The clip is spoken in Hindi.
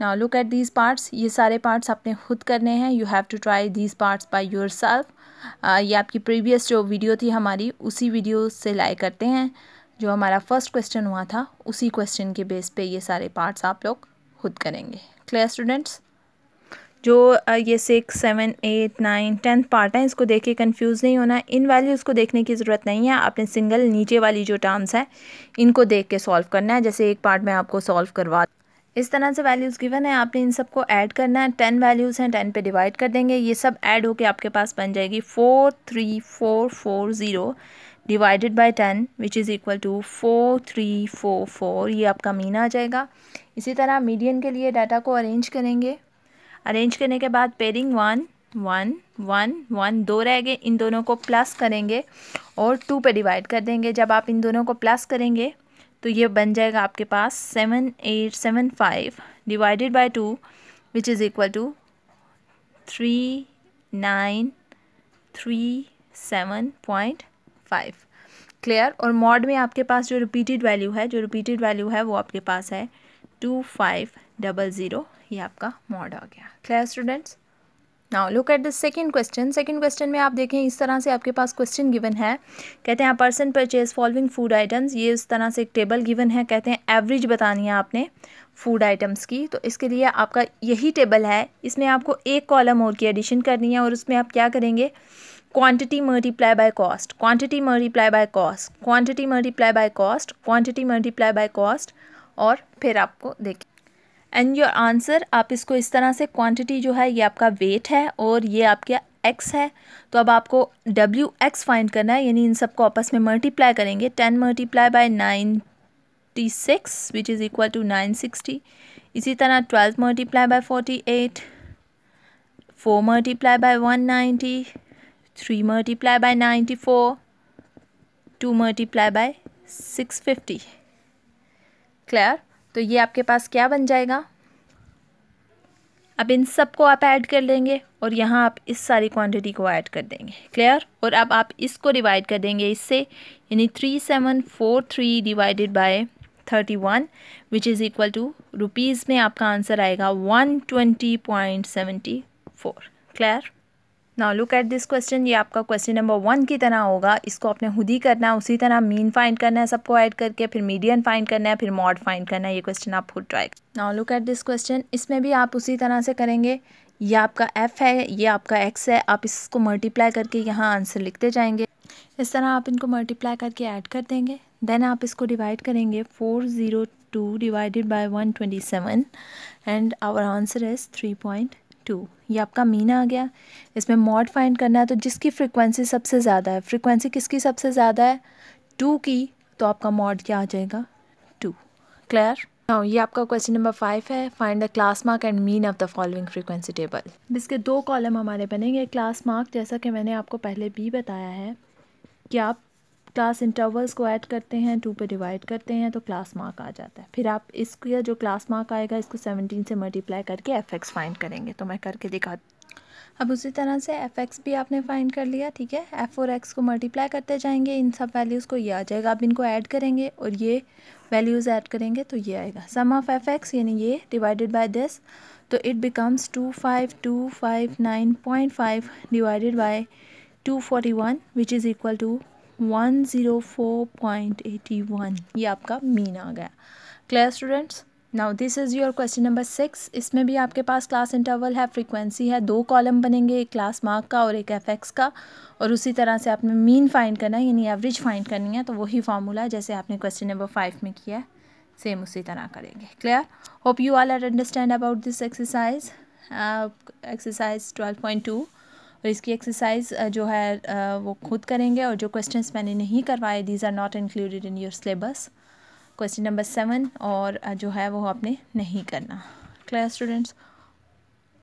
now look at these parts ये सारे पार्ट्स आपने खुद करने हैं you have to try these parts by yourself ये आपकी प्रीवियस जो वीडियो थी हमारी उसी वीडियो से लाए करते हैं जो हमारा फर्स्ट क्वेश्चन हुआ था उसी क्वेश्चन के बेस पे ये सारे पार्ट्स आप लोग खुद करेंगे क्लियर स्टूडेंट्स जो uh, ये six seven eight nine tenth part हैं इसको देख के कन्फ्यूज़ नहीं होना इन वैल्यूज़ को देखने की ज़रूरत नहीं है आपने सिंगल नीचे वाली जो टर्म्स हैं इनको देख के सॉल्व करना है जैसे एक पार्ट में आपको सॉल्व करवा इस तरह से वैल्यूज़ गिवन है आपने इन सबको ऐड करना है टेन वैल्यूज़ हैं टेन पे डिवाइड कर देंगे ये सब ऐड होके आपके पास बन जाएगी four three four four zero divided by ten which is equal to four three four four ये आपका मीन आ जाएगा इसी तरह मीडियन के लिए डाटा को अरेंज करेंगे अरेंज करने के बाद pairing one one one one दो रह गए इन दोनों को प्लस करेंगे और टू पे डिवाइड कर देंगे जब आप इन दोनों को प्लस करेंगे तो ये बन जाएगा आपके पास seven eight seven five divided by two which is equal to three nine three seven point five clear और मॉड में आपके पास जो रिपीटेड वैल्यू है जो रिपीटेड वैल्यू है वो आपके पास है टू फाइव डबल ज़ीरो ये आपका मॉड आ गया clear students now look at the second question second question में आप देखें इस तरह से आपके पास क्वेश्चन गिवन है कहते हैं person purchase following food items ये इस तरह से एक टेबल गिवन है कहते हैं एवरेज बतानी है आपने फूड आइटम्स की तो इसके लिए आपका यही टेबल है इसमें आपको एक कॉलम और की एडिशन करनी है और उसमें आप क्या करेंगे quantity multiply by cost quantity multiply by cost quantity multiply by cost quantity multiply by cost और फिर आपको देखें एंड योर आंसर आप इसको इस तरह से क्वांटिटी जो है ये आपका वेट है और ये आपके एक्स है तो अब आपको डब्ल्यू एक्स फाइंड करना है यानी इन सबको आपस में मल्टीप्लाई करेंगे ten multiply by ninety six which is equal to nine sixty इसी तरह twelve multiply by forty eight four multiply by one ninety three multiply by ninety four two multiply by six fifty clear तो ये आपके पास क्या बन जाएगा अब इन सब को आप ऐड कर लेंगे और यहाँ आप इस सारी क्वांटिटी को ऐड कर देंगे क्लियर और अब आप इसको डिवाइड कर देंगे इससे यानी three seven four three divided by thirty one which is equal to rupees में आपका आंसर आएगा one twenty point seventy four clear ना लुक एट दिस क्वेश्चन ये आपका क्वेश्चन नंबर वन की तरह होगा इसको आपने खुद ही करना है उसी तरह मीन फाइंड करना है सबको ऐड करके फिर मीडियन फाइंड करना है फिर मॉड फाइंड करना है ये क्वेश्चन आप खुद ट्राई ना लुक एट दिस क्वेश्चन इसमें भी आप उसी तरह से करेंगे ये आपका एफ़ है ये आपका एक्स है आप इसको मल्टीप्लाई करके यहाँ आंसर लिखते जाएंगे इस तरह आप इनको मल्टीप्लाई करके ऐड कर देंगे देन आप इसको डिवाइड करेंगे four zero two divided by one twenty seven and our answer is three point two ये आपका मीन आ गया इसमें मॉड फाइंड करना है तो जिसकी फ्रिक्वेंसी सबसे ज़्यादा है फ्रिक्वेंसी किसकी सबसे ज़्यादा है टू की तो आपका मॉड क्या आ जाएगा टू क्लियर हाँ ये आपका क्वेश्चन नंबर फाइव है find the class mark and mean of the following frequency table इसके दो कॉलम हमारे बनेंगे क्लास मार्क जैसा कि मैंने आपको पहले भी बताया है कि आप क्लास इंटरवल्स को ऐड करते हैं टू पे डिवाइड करते हैं तो क्लास मार्क आ जाता है फिर आप इसका जो क्लास मार्क आएगा इसको सेवनटीन से मल्टीप्लाई करके एफ एक्स फाइंड करेंगे तो मैं करके दिखा अब उसी तरह से एफ एक्स भी आपने फाइंड कर लिया ठीक है एफ और एक्स को मल्टीप्लाई करते जाएंगे इन सब वैल्यूज़ को ये आ जाएगा आप इनको ऐड करेंगे और ये वैल्यूज़ ऐड करेंगे तो ये आएगा सम ऑफ एफ एक्स यानी ये डिवाइडेड बाय दिस तो it becomes two five two five nine point five divided by two forty one which is equal to 104.81 ये आपका मीन आ गया clear students now this is your question number six इसमें भी आपके पास क्लास इंटरवल है फ्रीक्वेंसी है दो कॉलम बनेंगे एक क्लास मार्क का और एक एफ एक्स का और उसी तरह से आपने मीन फाइंड करना है यानी एवरेज फाइंड करनी है तो वही फार्मूला जैसे आपने क्वेश्चन नंबर फाइव में किया है सेम उसी तरह करेंगे clear hope you all are understand about this exercise exercise twelve point two और तो इसकी एक्सरसाइज जो है वो खुद करेंगे और जो क्वेश्चंस मैंने नहीं करवाए these are not included in your syllabus question number seven और जो है वो आपने नहीं करना क्लियर स्टूडेंट्स